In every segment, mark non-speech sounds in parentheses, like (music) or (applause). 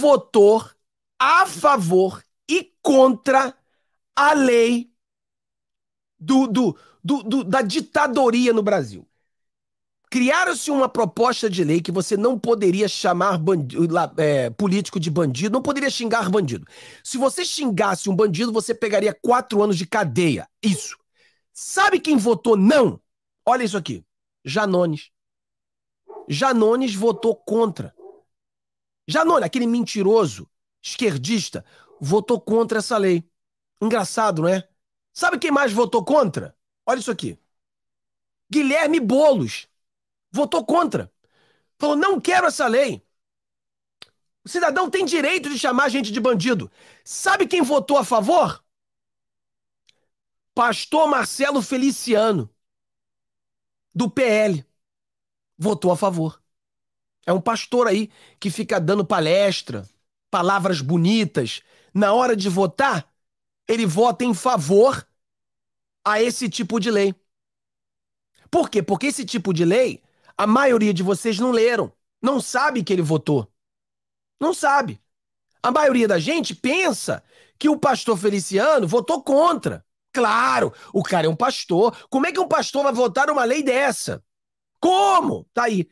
votou a favor e contra a lei do, do, do, do da ditadoria no Brasil. Criaram-se uma proposta de lei que você não poderia chamar bandido, é, político de bandido, não poderia xingar bandido. Se você xingasse um bandido, você pegaria quatro anos de cadeia. Isso. Sabe quem votou não? Olha isso aqui. Janones. Janones votou contra. Janone, aquele mentiroso esquerdista, votou contra essa lei. Engraçado, não é? Sabe quem mais votou contra? Olha isso aqui. Guilherme Bolos votou contra. Falou: não quero essa lei. O cidadão tem direito de chamar a gente de bandido. Sabe quem votou a favor? Pastor Marcelo Feliciano, do PL, votou a favor. É um pastor aí que fica dando palestra, palavras bonitas. Na hora de votar, ele vota em favor a esse tipo de lei. Por quê? Porque esse tipo de lei, a maioria de vocês não leram, não sabe que ele votou. Não sabe. A maioria da gente pensa que o pastor Feliciano votou contra. Claro, o cara é um pastor. Como é que um pastor vai votar uma lei dessa? Como? Tá aí.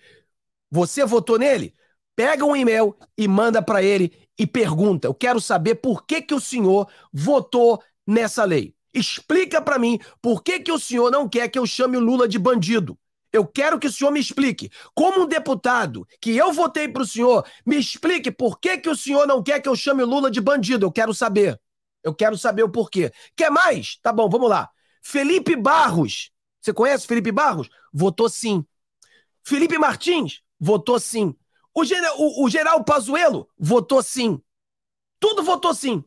Você votou nele? Pega um e-mail e manda para ele e pergunta: Eu quero saber por que, que o senhor votou nessa lei. Explica para mim por que, que o senhor não quer que eu chame o Lula de bandido. Eu quero que o senhor me explique, como um deputado que eu votei para o senhor, me explique por que, que o senhor não quer que eu chame o Lula de bandido. Eu quero saber. Eu quero saber o porquê. Quer mais? Tá bom, vamos lá. Felipe Barros. Você conhece Felipe Barros? Votou sim. Felipe Martins votou sim. O, geral, o, o Pazuello votou sim. Tudo votou sim.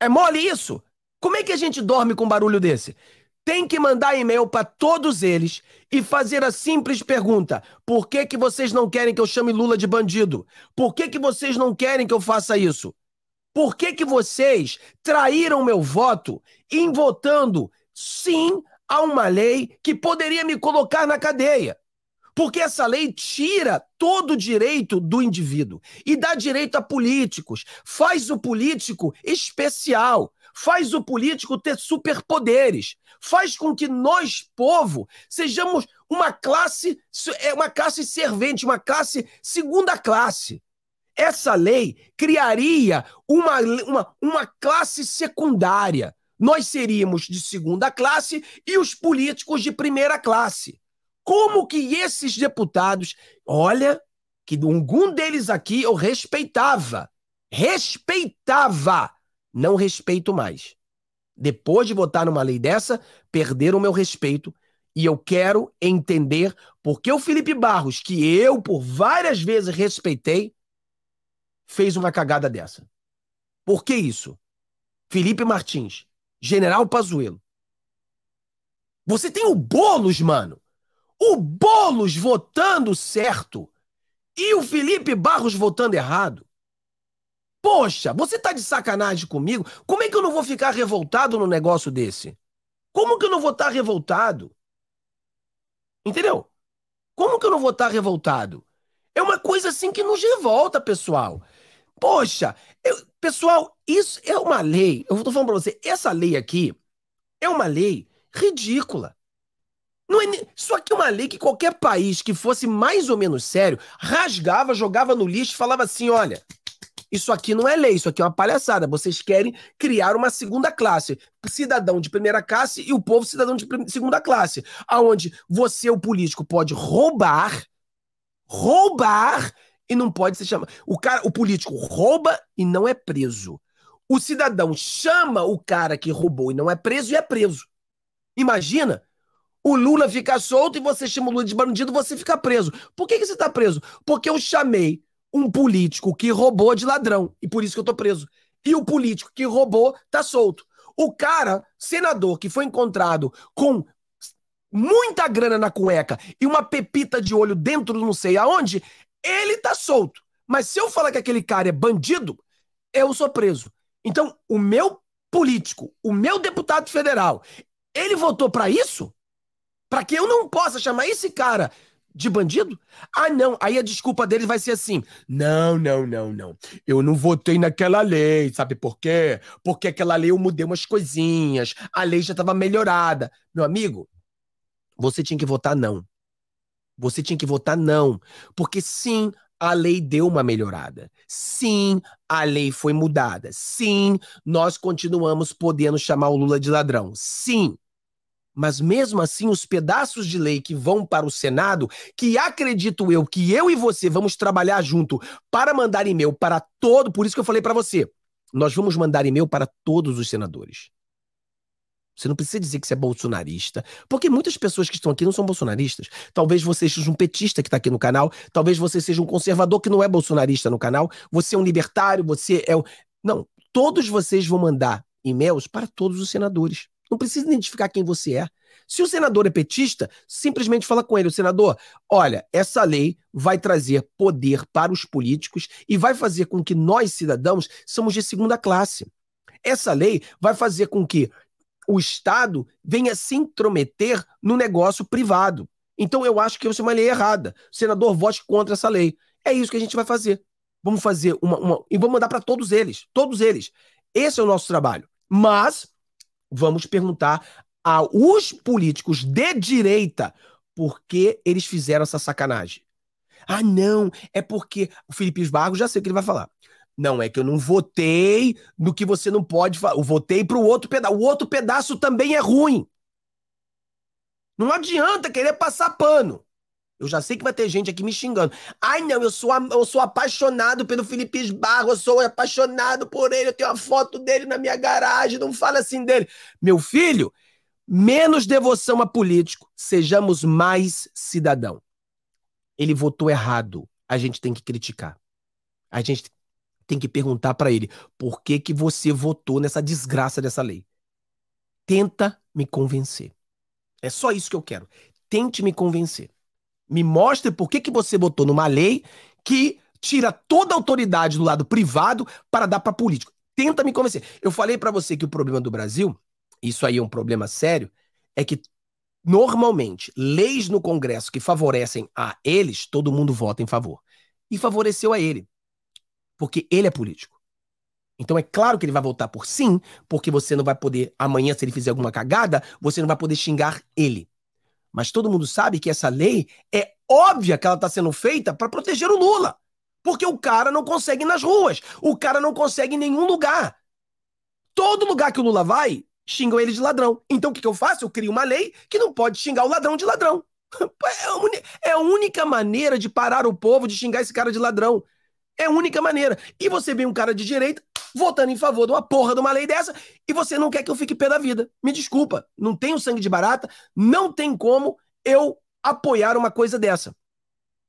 É mole isso? Como é que a gente dorme com um barulho desse? Tem que mandar e-mail para todos eles e fazer a simples pergunta: por que, que vocês não querem que eu chame Lula de bandido? Por que, que vocês não querem que eu faça isso? Por que, que vocês traíram meu voto em votando sim a uma lei que poderia me colocar na cadeia? Porque essa lei tira todo o direito do indivíduo e dá direito a políticos, faz o político especial, faz o político ter superpoderes, faz com que nós, povo, sejamos uma classe, é, uma classe servente, uma classe segunda classe. Essa lei criaria uma, uma, uma classe secundária. Nós seríamos de segunda classe e os políticos de primeira classe. Como que esses deputados, olha, que algum deles aqui eu respeitava, respeitava, não respeito mais. Depois de votar numa lei dessa, perderam o meu respeito e eu quero entender por que o Felipe Barros, que eu por várias vezes respeitei, fez uma cagada dessa. Por que isso? Felipe Martins, General Pazuello. Você tem o bolos, mano. O Bolos votando certo e o Felipe Barros votando errado. Poxa, você tá de sacanagem comigo? Como é que eu não vou ficar revoltado num negócio desse? Como que eu não vou estar tá revoltado? Entendeu? Como que eu não vou estar tá revoltado? É uma coisa assim que nos revolta, pessoal. Poxa, eu, pessoal, isso é uma lei. Eu tô falando pra você, essa lei aqui é uma lei ridícula. Não é ne... Isso aqui é uma lei que qualquer país que fosse mais ou menos sério rasgava, jogava no lixo e falava assim: olha, isso aqui não é lei, isso aqui é uma palhaçada. Vocês querem criar uma segunda classe. Cidadão de primeira classe e o povo cidadão de segunda classe. aonde você, o político, pode roubar, roubar e não pode ser chamado. O, cara, o político rouba e não é preso. O cidadão chama o cara que roubou e não é preso e é preso. Imagina o Lula fica solto e você chama o Lula de bandido, você fica preso. Por que, que você está preso? Porque eu chamei um político que roubou de ladrão, e por isso que eu tô preso. E o político que roubou tá solto. O cara, senador, que foi encontrado com muita grana na cueca e uma pepita de olho dentro não sei aonde, ele tá solto. Mas se eu falar que aquele cara é bandido, eu sou preso. Então, o meu político, o meu deputado federal, ele votou para isso? para que eu não possa chamar esse cara de bandido? Ah, não. Aí a desculpa dele vai ser assim: não, não, não, não. Eu não votei naquela lei, sabe por quê? Porque aquela lei eu mudei umas coisinhas, a lei já estava melhorada. Meu amigo, você tinha que votar não. Você tinha que votar não. Porque sim, a lei deu uma melhorada. Sim, a lei foi mudada. Sim, nós continuamos podendo chamar o Lula de ladrão. Sim. Mas mesmo assim, os pedaços de lei que vão para o Senado, que acredito eu que eu e você vamos trabalhar junto para mandar e-mail para todo, por isso que eu falei para você, nós vamos mandar e-mail para todos os senadores. Você não precisa dizer que você é bolsonarista, porque muitas pessoas que estão aqui não são bolsonaristas. Talvez você seja um petista que está aqui no canal, talvez você seja um conservador que não é bolsonarista no canal, você é um libertário, você é o. Não, todos vocês vão mandar e-mails para todos os senadores. Não precisa identificar quem você é. Se o senador é petista, simplesmente fala com ele, o senador, olha, essa lei vai trazer poder para os políticos e vai fazer com que nós cidadãos somos de segunda classe. Essa lei vai fazer com que o Estado venha se intrometer no negócio privado. Então eu acho que isso é uma lei errada. O senador, vote contra essa lei. É isso que a gente vai fazer. Vamos fazer uma, uma e vamos mandar para todos eles, todos eles. Esse é o nosso trabalho. Mas vamos perguntar aos políticos de direita por que eles fizeram essa sacanagem. Ah, não, é porque o Felipe Esbargo já sei o que ele vai falar. Não, é que eu não votei no que você não pode falar. Eu votei para o outro pedaço. O outro pedaço também é ruim. Não adianta querer passar pano. Eu já sei que vai ter gente aqui me xingando. Ai, não, eu sou, eu sou apaixonado pelo Felipe Esbarro, eu sou apaixonado por ele, eu tenho a foto dele na minha garagem, não fala assim dele. Meu filho, menos devoção a político, sejamos mais cidadão. Ele votou errado, a gente tem que criticar. A gente tem que perguntar para ele, por que que você votou nessa desgraça dessa lei? Tenta me convencer. É só isso que eu quero. Tente me convencer. Me mostre por que, que você botou numa lei que tira toda a autoridade do lado privado para dar para político. Tenta me convencer. Eu falei para você que o problema do Brasil, isso aí é um problema sério, é que normalmente leis no Congresso que favorecem a eles, todo mundo vota em favor. E favoreceu a ele, porque ele é político. Então é claro que ele vai votar por sim, porque você não vai poder, amanhã, se ele fizer alguma cagada, você não vai poder xingar ele. Mas todo mundo sabe que essa lei é óbvia que ela está sendo feita para proteger o Lula. Porque o cara não consegue ir nas ruas, o cara não consegue em nenhum lugar. Todo lugar que o Lula vai, xingam ele de ladrão. Então o que, que eu faço? Eu crio uma lei que não pode xingar o ladrão de ladrão. (laughs) É, é a única maneira de parar o povo de xingar esse cara de ladrão. É a única maneira. E você vê um cara de direita votando em favor de uma porra de uma lei dessa e você não quer que eu fique pé da vida. Me desculpa, não tenho sangue de barata, não tem como eu apoiar uma coisa dessa.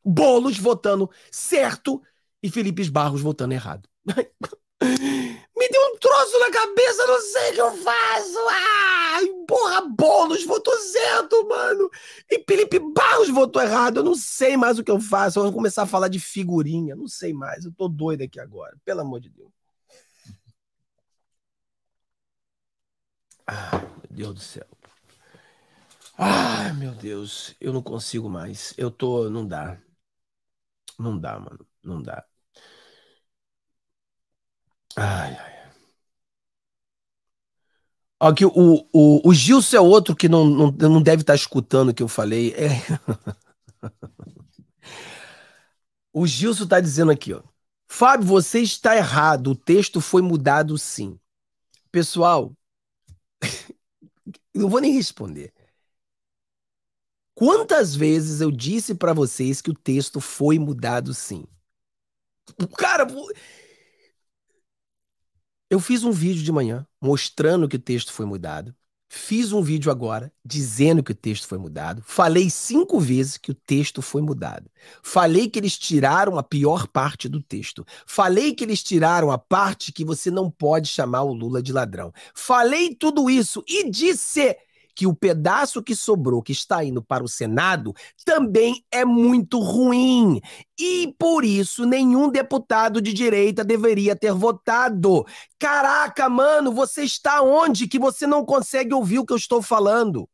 Bolos votando certo e Felipe Barros votando errado. (laughs) Me deu um troço na cabeça, não sei o que eu faço. ai porra, Boulos votou certo, mano. E Felipe Barros votou errado. Eu não sei mais o que eu faço. Eu vou começar a falar de figurinha. Não sei mais. Eu tô doido aqui agora. Pelo amor de Deus. Ai, ah, meu Deus do céu. Ai, meu Deus, eu não consigo mais. Eu tô, não dá. Não dá, mano, não dá. Ai, ai. Aqui, o, o, o Gilson é outro que não, não, não deve estar tá escutando o que eu falei. É... (laughs) o Gilson tá dizendo aqui, ó. Fábio, você está errado. O texto foi mudado sim. Pessoal, eu não vou nem responder. Quantas vezes eu disse para vocês que o texto foi mudado sim? Cara, eu fiz um vídeo de manhã mostrando que o texto foi mudado. Fiz um vídeo agora dizendo que o texto foi mudado. Falei cinco vezes que o texto foi mudado. Falei que eles tiraram a pior parte do texto. Falei que eles tiraram a parte que você não pode chamar o Lula de ladrão. Falei tudo isso e disse que o pedaço que sobrou, que está indo para o Senado, também é muito ruim. E por isso nenhum deputado de direita deveria ter votado. Caraca, mano, você está onde que você não consegue ouvir o que eu estou falando?